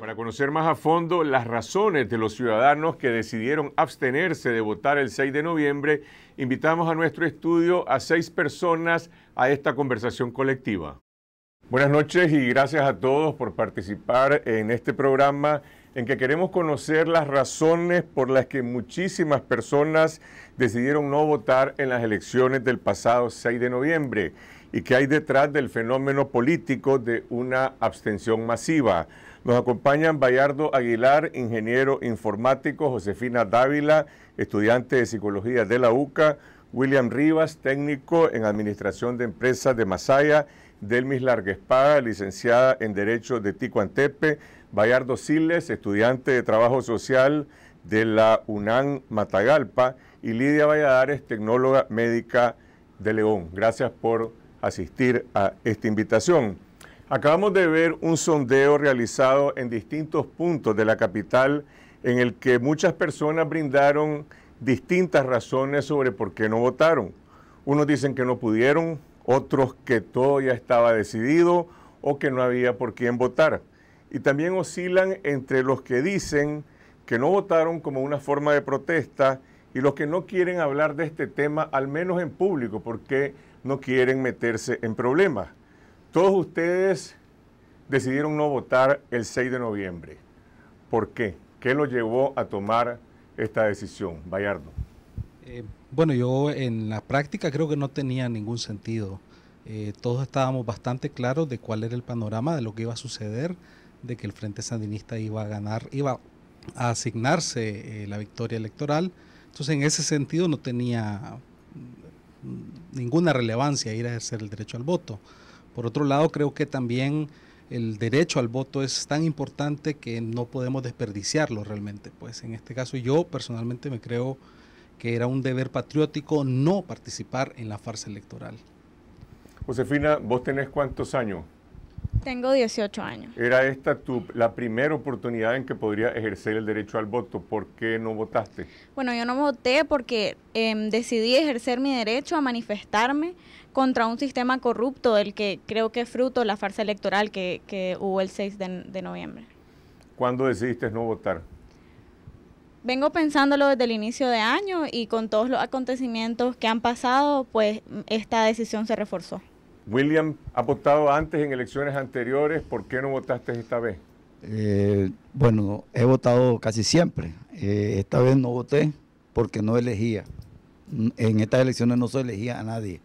Para conocer más a fondo las razones de los ciudadanos que decidieron abstenerse de votar el 6 de noviembre, invitamos a nuestro estudio a seis personas a esta conversación colectiva. Buenas noches y gracias a todos por participar en este programa en que queremos conocer las razones por las que muchísimas personas decidieron no votar en las elecciones del pasado 6 de noviembre y qué hay detrás del fenómeno político de una abstención masiva. Nos acompañan Bayardo Aguilar, ingeniero informático, Josefina Dávila, estudiante de psicología de la UCA, William Rivas, técnico en administración de empresas de Masaya, Delmis Larguespada, licenciada en Derecho de Ticuantepe, Bayardo Siles, estudiante de Trabajo Social de la UNAM Matagalpa, y Lidia Valladares, tecnóloga médica de León. Gracias por asistir a esta invitación. Acabamos de ver un sondeo realizado en distintos puntos de la capital en el que muchas personas brindaron distintas razones sobre por qué no votaron. Unos dicen que no pudieron, otros que todo ya estaba decidido o que no había por quién votar y también oscilan entre los que dicen que no votaron como una forma de protesta y los que no quieren hablar de este tema, al menos en público, porque no quieren meterse en problemas. Todos ustedes decidieron no votar el 6 de noviembre. ¿Por qué? ¿Qué lo llevó a tomar esta decisión, Bayardo? Eh, bueno, yo en la práctica creo que no tenía ningún sentido. Eh, todos estábamos bastante claros de cuál era el panorama, de lo que iba a suceder de que el Frente Sandinista iba a ganar, iba a asignarse eh, la victoria electoral. Entonces, en ese sentido, no tenía ninguna relevancia ir a ejercer el derecho al voto. Por otro lado, creo que también el derecho al voto es tan importante que no podemos desperdiciarlo realmente. Pues en este caso yo personalmente me creo que era un deber patriótico no participar en la farsa electoral. Josefina, ¿vos tenés cuántos años? Tengo 18 años. ¿Era esta tu, la primera oportunidad en que podría ejercer el derecho al voto? ¿Por qué no votaste? Bueno, yo no voté porque em, decidí ejercer mi derecho a manifestarme contra un sistema corrupto del que creo que es fruto de la farsa electoral que, hubo el 6 de, de noviembre. ¿Cuándo decidiste no votar? vengo pensándolo desde el inicio de año y con todos los acontecimientos que han pasado, pues esta decisión se reforzó. William, ¿ha votado antes en elecciones anteriores? ¿Por qué no votaste esta vez? Eh, bueno, he votado casi siempre. Eh, esta vez no voté porque no elegía. En estas elecciones no se elegía a nadie.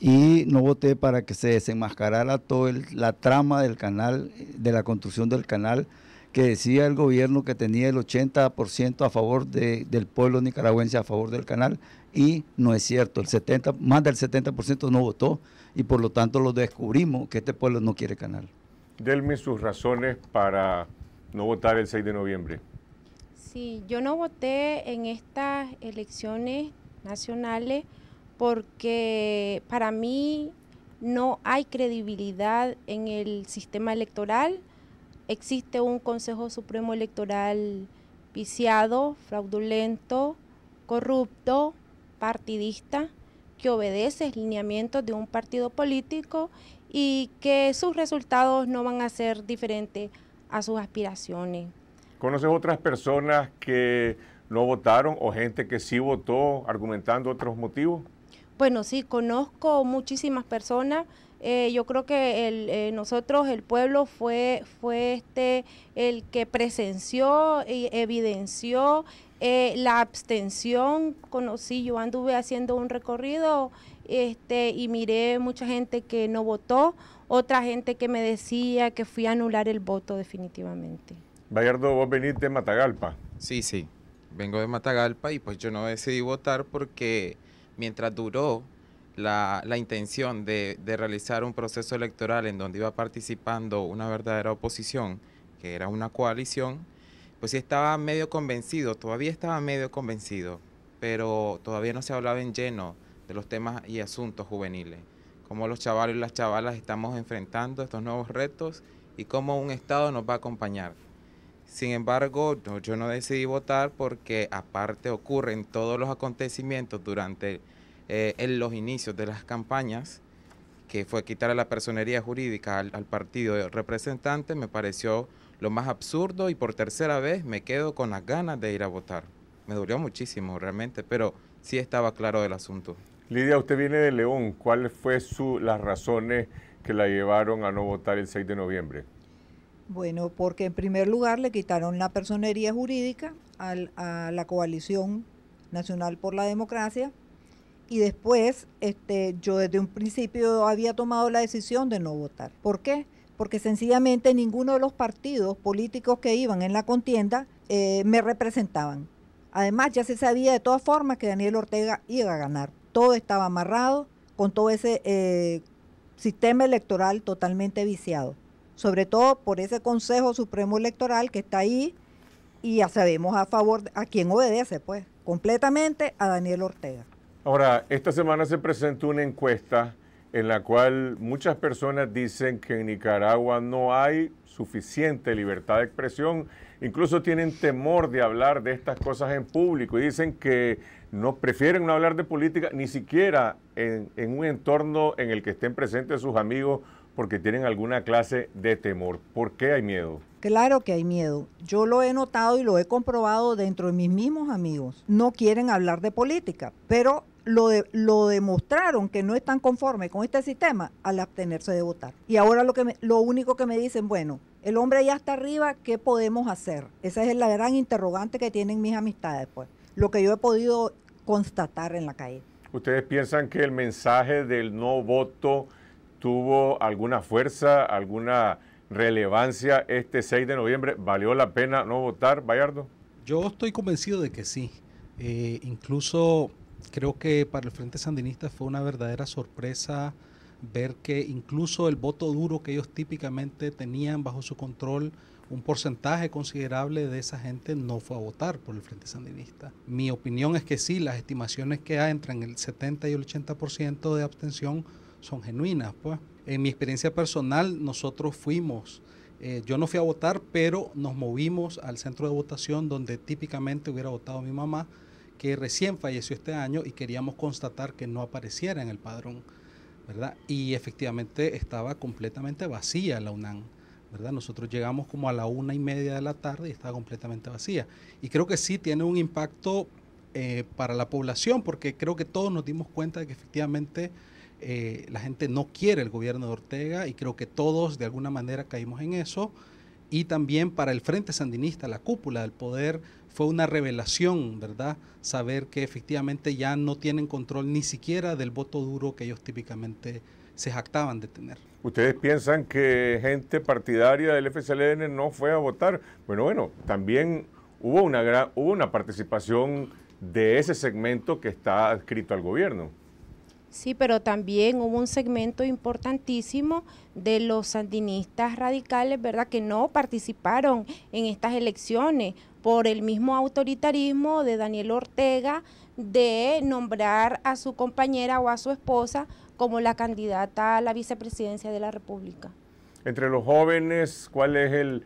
Y no voté para que se desenmascarara toda la trama del canal, de la construcción del canal, que decía el gobierno que tenía el 80% a favor del pueblo nicaragüense a favor del canal. Y no es cierto, el 70, más del 70% no votó y por lo tanto lo descubrimos que este pueblo no quiere canal. delme sus razones para no votar el 6 de noviembre. Sí, yo no voté en estas elecciones nacionales porque para mí no hay credibilidad en el sistema electoral. Existe un Consejo Supremo Electoral viciado, fraudulento, corrupto, partidista que obedece lineamiento de un partido político y que sus resultados no van a ser diferentes a sus aspiraciones. ¿Conoces otras personas que no votaron o gente que sí votó argumentando otros motivos? Bueno, sí, conozco muchísimas personas eh, yo creo que eh, nosotros, el pueblo, fue, fue este el que presenció y evidenció eh, la abstención. Conocí, yo anduve haciendo un recorrido este, y miré mucha gente que no votó, otra gente que me decía que fui a anular el voto definitivamente. Bayardo, vos venís de Matagalpa. Sí, sí, vengo de Matagalpa y pues yo no decidí votar porque mientras duró la, intención de, realizar un proceso electoral en donde iba participando una verdadera oposición, que era una coalición, pues sí estaba medio convencido, todavía estaba medio convencido, pero todavía no se hablaba en lleno de los temas y asuntos juveniles, cómo los chavales y las chavalas estamos enfrentando estos nuevos retos y cómo un Estado nos va a acompañar. Sin embargo, yo no decidí votar porque aparte ocurren todos los acontecimientos durante eh, en los inicios de las campañas, que fue quitar la personería jurídica al, partido representante, me pareció lo más absurdo y por tercera vez me quedo con las ganas de ir a votar. Me dolió muchísimo realmente, pero sí estaba claro el asunto. Lidia, usted viene de León. ¿Cuáles fueron las razones que la llevaron a no votar el 6 de noviembre? Bueno, porque en primer lugar le quitaron la personería jurídica a la coalición nacional por la democracia y después este, yo desde un principio había tomado la decisión de no votar. ¿Por qué? Porque sencillamente ninguno de los partidos políticos que iban en la contienda eh, me representaban. Además ya se sabía de todas formas que Daniel Ortega iba a ganar. Todo estaba amarrado con todo ese eh, sistema electoral totalmente viciado. Sobre todo por ese Consejo Supremo Electoral que está ahí y ya sabemos a favor a quien obedece, pues, completamente a Daniel Ortega. Ahora, esta semana se presentó una encuesta en la cual muchas personas dicen que en Nicaragua no hay suficiente libertad de expresión, incluso tienen temor de hablar de estas cosas en público y dicen que no prefieren no hablar de política ni siquiera en, en un entorno en el que estén presentes sus amigos porque tienen alguna clase de temor. ¿Por qué hay miedo? Claro que hay miedo. Yo lo he notado y lo he comprobado dentro de mis mismos amigos. No quieren hablar de política, pero lo, demostraron que no están conformes con este sistema al abstenerse de votar. Y ahora lo, que lo único que me dicen, bueno, el hombre ya está arriba, ¿qué podemos hacer? Esa es la gran interrogante que tienen mis amistades, pues, lo que yo he podido constatar en la calle. ¿Ustedes piensan que el mensaje del no voto tuvo alguna fuerza, alguna relevancia este 6 de noviembre? ¿Valió la pena no votar, Bayardo? Yo estoy convencido de que sí. Eh, incluso creo que para el Frente Sandinista fue una verdadera sorpresa ver que incluso el voto duro que ellos típicamente tenían bajo su control, un porcentaje considerable de esa gente no fue a votar por el Frente Sandinista. Mi opinión es que sí, las estimaciones que hay entre el 70 y el 80% de abstención son genuinas. Pues. En mi experiencia personal, nosotros fuimos, eh, yo no fui a votar, pero nos movimos al centro de votación donde típicamente hubiera votado mi mamá que recién falleció este año y queríamos constatar que no apareciera en el padrón, ¿verdad? Y efectivamente estaba completamente vacía la UNAM. ¿verdad? Nosotros llegamos como a la una y media de la tarde y estaba completamente vacía. Y creo que sí tiene un impacto eh, para la población, porque creo que todos nos dimos cuenta de que efectivamente eh, la gente no quiere el gobierno de Ortega y creo que todos de alguna manera caímos en eso. Y también para el Frente Sandinista, la cúpula del poder, fue una revelación, ¿verdad? Saber que efectivamente ya no tienen control ni siquiera del voto duro que ellos típicamente se jactaban de tener. ¿Ustedes piensan que gente partidaria del FSLN no fue a votar? Bueno, bueno, también hubo una, gran, hubo una participación de ese segmento que está adscrito al gobierno. Sí, pero también hubo un segmento importantísimo de los sandinistas radicales, ¿verdad?, que no participaron en estas elecciones por el mismo autoritarismo de Daniel Ortega de nombrar a su compañera o a su esposa como la candidata a la vicepresidencia de la República. Entre los jóvenes, ¿cuál es el,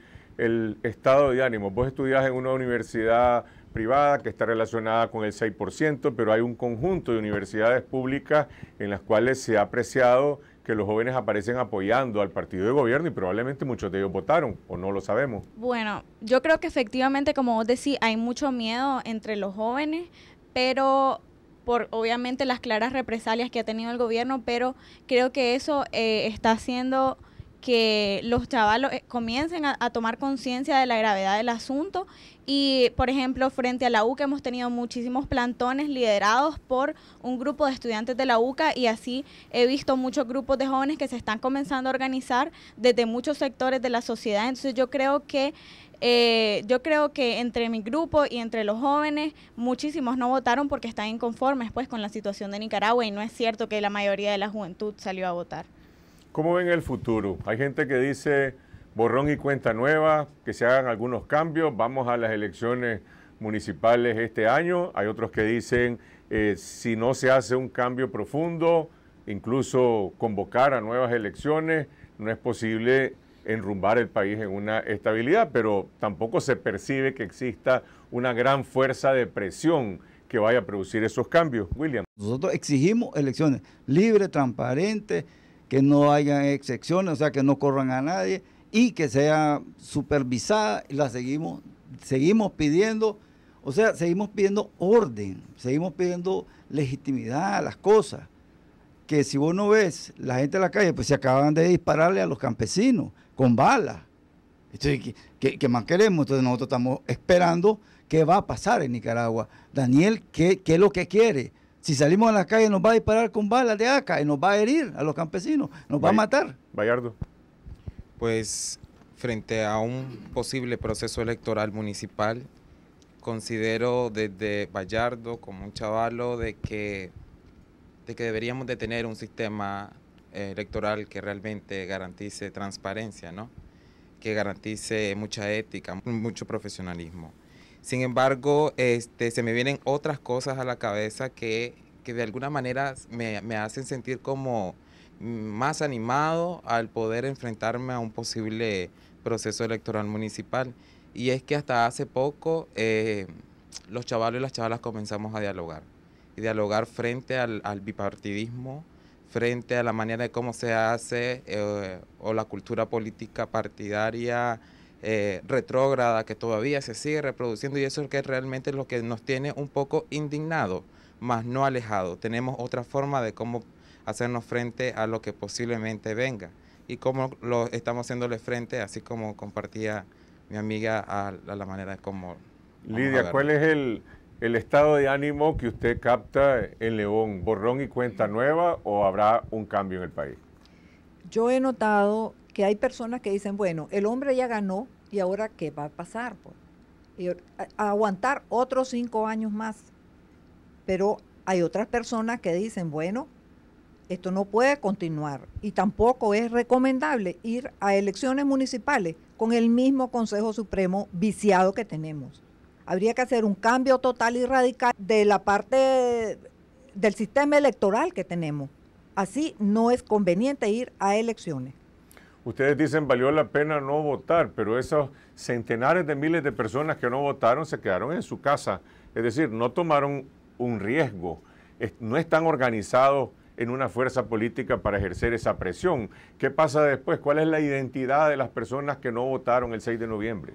estado de ánimo? Vos estudias en una universidad privada que está relacionada con el 6%, pero hay un conjunto de universidades públicas en las cuales se ha apreciado que los jóvenes aparecen apoyando al partido de gobierno y probablemente muchos de ellos votaron o no lo sabemos. Bueno, yo creo que efectivamente, como vos decís, hay mucho miedo entre los jóvenes, pero por obviamente las claras represalias que ha tenido el gobierno, pero creo que eso eh, está haciendo que los chavalos eh, comiencen a, tomar conciencia de la gravedad del asunto y, por ejemplo, frente a la UCA hemos tenido muchísimos plantones liderados por un grupo de estudiantes de la UCA y así he visto muchos grupos de jóvenes que se están comenzando a organizar desde muchos sectores de la sociedad. Entonces yo creo que eh, yo creo que entre mi grupo y entre los jóvenes, muchísimos no votaron porque están inconformes pues con la situación de Nicaragua y no es cierto que la mayoría de la juventud salió a votar. ¿Cómo ven el futuro? Hay gente que dice borrón y cuenta nueva, que se hagan algunos cambios, vamos a las elecciones municipales este año, hay otros que dicen eh, si no se hace un cambio profundo, incluso convocar a nuevas elecciones, no es posible enrumbar el país en una estabilidad, pero tampoco se percibe que exista una gran fuerza de presión que vaya a producir esos cambios. William. Nosotros exigimos elecciones libres, transparentes que no haya excepciones, o sea, que no corran a nadie y que sea supervisada y la seguimos, seguimos pidiendo, o sea, seguimos pidiendo orden, seguimos pidiendo legitimidad a las cosas. Que si vos no ves la gente en la calle, pues se acaban de dispararle a los campesinos con balas. Entonces, ¿qué, más queremos? Entonces nosotros estamos esperando qué va a pasar en Nicaragua. Daniel, ¿qué, qué es lo que quiere? Si salimos a las calles nos va a disparar con balas de acá y nos va a herir a los campesinos, nos va a matar. Bayardo. Pues frente a un posible proceso electoral municipal, considero desde Bayardo como un chavalo de que, de que deberíamos de tener un sistema eh, electoral que realmente garantice transparencia, ¿no? que garantice mucha ética, mucho profesionalismo. Sin embargo, este, se me vienen otras cosas a la cabeza que, de alguna manera me, hacen sentir como más animado al poder enfrentarme a un posible proceso electoral municipal. Y es que hasta hace poco eh, los chavalos y las chavalas comenzamos a dialogar. Y dialogar frente al, bipartidismo, frente a la manera de cómo se hace eh, o la cultura política partidaria eh, retrógrada que todavía se sigue reproduciendo y eso es que realmente lo que nos tiene un poco indignado, más no alejado. Tenemos otra forma de cómo hacernos frente a lo que posiblemente venga y cómo lo estamos haciéndole frente, así como compartía mi amiga a, la manera de cómo... Lidia, ¿cuál es el estado de ánimo que usted capta en León? ¿Borrón y cuenta nueva o habrá un cambio en el país? Yo he notado que hay personas que dicen, bueno, el hombre ya ganó y ahora qué va a pasar. aguantar otros cinco años más. Pero hay otras personas que dicen, bueno, esto no puede continuar y tampoco es recomendable ir a elecciones municipales con el mismo Consejo Supremo viciado que tenemos. Habría que hacer un cambio total y radical de la parte del sistema electoral que tenemos. Así no es conveniente ir a elecciones ustedes dicen valió la pena no votar, pero esos centenares de miles de personas que no votaron se quedaron en su casa, es decir, no tomaron un riesgo, no están organizados en una fuerza política para ejercer esa presión. ¿Qué pasa después? ¿Cuál es la identidad de las personas que no votaron el 6 de noviembre?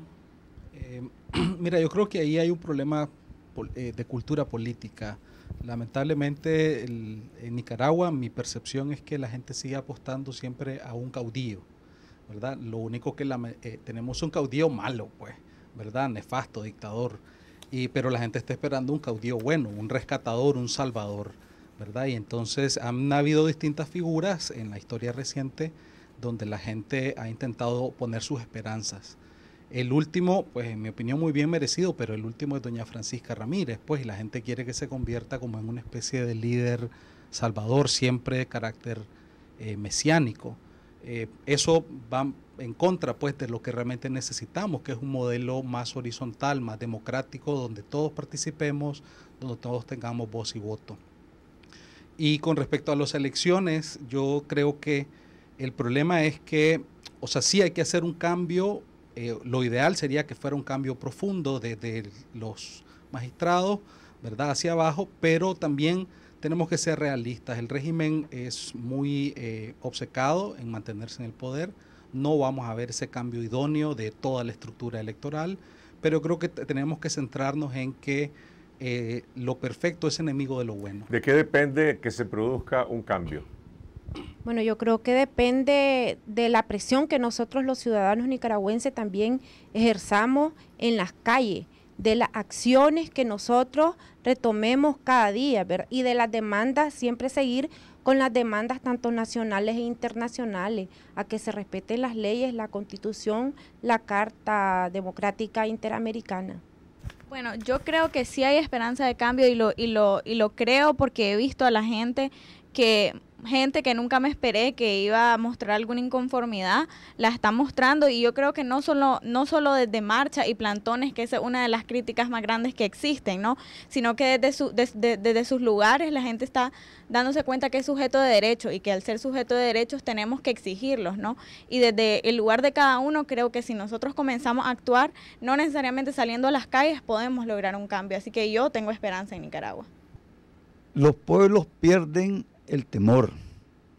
Eh, mira, yo creo que ahí hay un problema eh, de cultura política. Lamentablemente en Nicaragua mi percepción es que la gente sigue apostando siempre a un caudillo. Lo único que eh, tenemos un caudillo malo, pues, ¿verdad? Nefasto, dictador. Y, pero la gente está esperando un caudillo bueno, un rescatador, un salvador, ¿verdad? Y entonces han habido distintas figuras en la historia reciente donde la gente ha intentado poner sus esperanzas. El último, pues en mi opinión muy bien merecido, pero el último es doña Francisca Ramírez, pues y la gente quiere que se convierta como en una especie de líder salvador, siempre de carácter eh, mesiánico. Eh, eso va en contra pues, de lo que realmente necesitamos, que es un modelo más horizontal, más democrático, donde todos participemos, donde todos tengamos voz y voto. Y con respecto a las elecciones, yo creo que el problema es que, o sea, sí hay que hacer un cambio, eh, lo ideal sería que fuera un cambio profundo desde los magistrados, ¿verdad?, hacia abajo, pero también tenemos que ser realistas. El régimen es muy eh, obcecado en mantenerse en el poder. No vamos a ver ese cambio idóneo de toda la estructura electoral, pero creo que tenemos que centrarnos en que eh, lo perfecto es enemigo de lo bueno. ¿De qué depende que se produzca un cambio? Bueno, yo creo que depende de la presión que nosotros los ciudadanos nicaragüenses también ejerzamos en las calles de las acciones que nosotros retomemos cada día y de las demandas, siempre seguir con las demandas tanto nacionales e internacionales, a que se respeten las leyes, la constitución, la Carta Democrática Interamericana. Bueno, yo creo que sí hay esperanza de cambio y lo, y lo, y lo creo porque he visto a la gente que gente que nunca me esperé que iba a mostrar alguna inconformidad, la está mostrando y yo creo que no solo, no solo desde marcha y plantones, que es una de las críticas más grandes que existen, ¿no? Sino que desde, desde, sus lugares la gente está dándose cuenta que es sujeto de derechos y que al ser sujeto de derechos tenemos que exigirlos, ¿no? Y desde el lugar de cada uno creo que si nosotros comenzamos a actuar, no necesariamente saliendo a las calles, podemos lograr un cambio. Así que yo tengo esperanza en Nicaragua. Los pueblos pierden el temor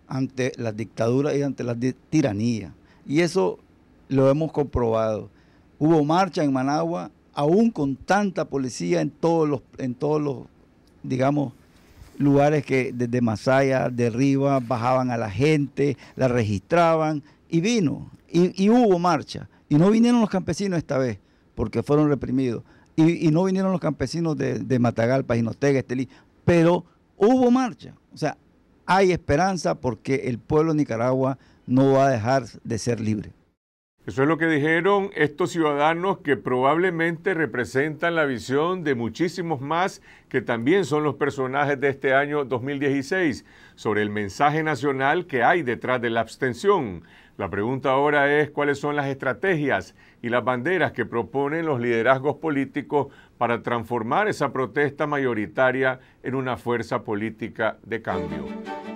ante las dictaduras y ante las tiranías. Y eso lo hemos comprobado. Hubo marcha en Managua, aún con tanta policía en todos los, en todos los digamos, lugares que desde Masaya, de arriba, bajaban a la gente, la registraban y vino, y, hubo marcha. Y no vinieron los campesinos esta vez, porque fueron reprimidos. Y, no vinieron los campesinos de, Matagalpa Matagalpa, Ginotega, Estelí, pero hubo marcha. O sea, hay esperanza porque el pueblo de Nicaragua no va a dejar de ser libre. Eso es lo que dijeron estos ciudadanos que probablemente representan la visión de muchísimos más que también son los personajes de este año 2016 sobre el mensaje nacional que hay detrás de la abstención. La pregunta ahora es cuáles son las estrategias y las banderas que proponen los liderazgos políticos para transformar esa protesta mayoritaria en una fuerza política de cambio.